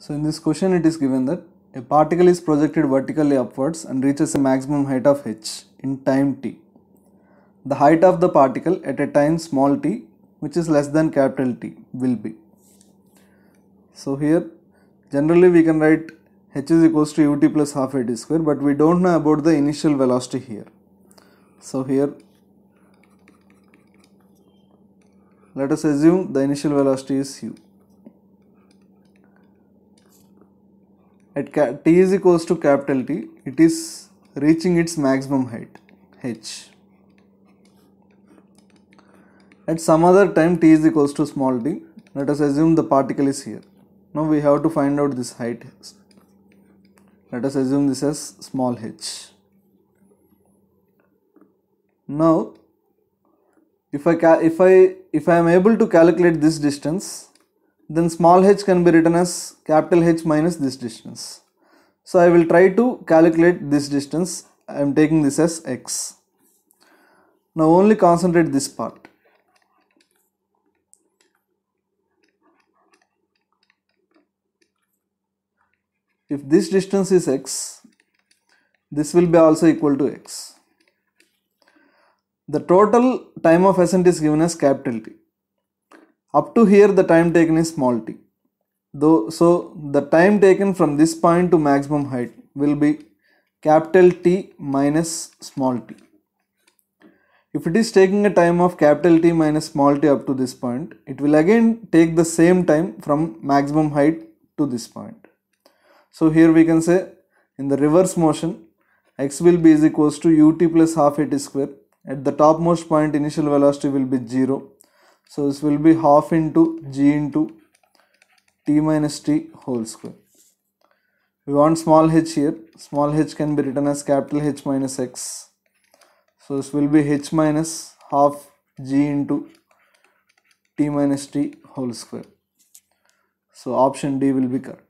So in this question it is given that a particle is projected vertically upwards and reaches a maximum height of h in time t. The height of the particle at a time small t which is less than capital T will be. So here generally we can write h is equals to ut plus half at square but we don't know about the initial velocity here. So here let us assume the initial velocity is u. at t is equals to capital T it is reaching its maximum height h at some other time t is equals to small t let us assume the particle is here now we have to find out this height let us assume this as small h now if I if I if I am able to calculate this distance then small h can be written as capital H minus this distance. So I will try to calculate this distance. I am taking this as x. Now only concentrate this part. If this distance is x, this will be also equal to x. The total time of ascent is given as capital T. Up to here the time taken is small t. Though, so the time taken from this point to maximum height will be capital T minus small t. If it is taking a time of capital T minus small t up to this point, it will again take the same time from maximum height to this point. So here we can say in the reverse motion x will be is equals to ut plus half at square at the topmost point initial velocity will be 0 so this will be half into g into t minus t whole square. We want small h here. Small h can be written as capital H minus x. So this will be h minus half g into t minus t whole square. So option D will be correct.